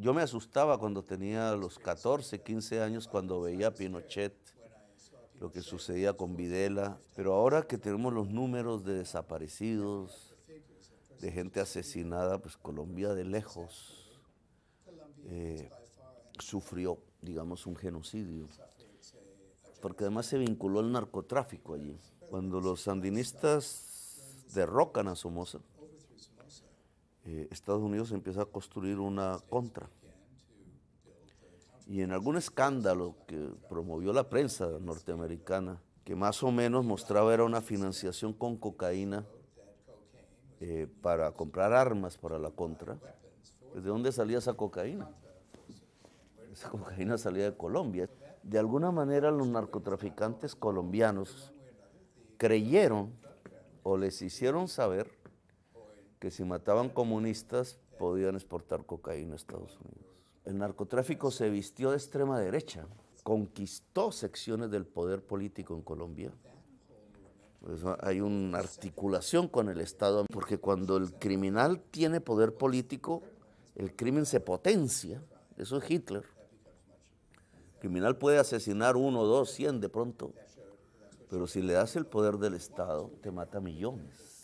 Yo me asustaba cuando tenía los 14, 15 años, cuando veía Pinochet, lo que sucedía con Videla, pero ahora que tenemos los números de desaparecidos, de gente asesinada, pues Colombia de lejos eh, sufrió, digamos, un genocidio, porque además se vinculó al narcotráfico allí. Cuando los sandinistas derrocan a Somoza, eh, Estados Unidos empieza a construir una contra. Y en algún escándalo que promovió la prensa norteamericana, que más o menos mostraba era una financiación con cocaína eh, para comprar armas para la contra, ¿de dónde salía esa cocaína? Esa cocaína salía de Colombia. De alguna manera los narcotraficantes colombianos creyeron o les hicieron saber que si mataban comunistas podían exportar cocaína a Estados Unidos. El narcotráfico se vistió de extrema derecha, conquistó secciones del poder político en Colombia. hay una articulación con el Estado, porque cuando el criminal tiene poder político, el crimen se potencia. Eso es Hitler. El criminal puede asesinar uno, dos, cien de pronto, pero si le das el poder del Estado, te mata millones.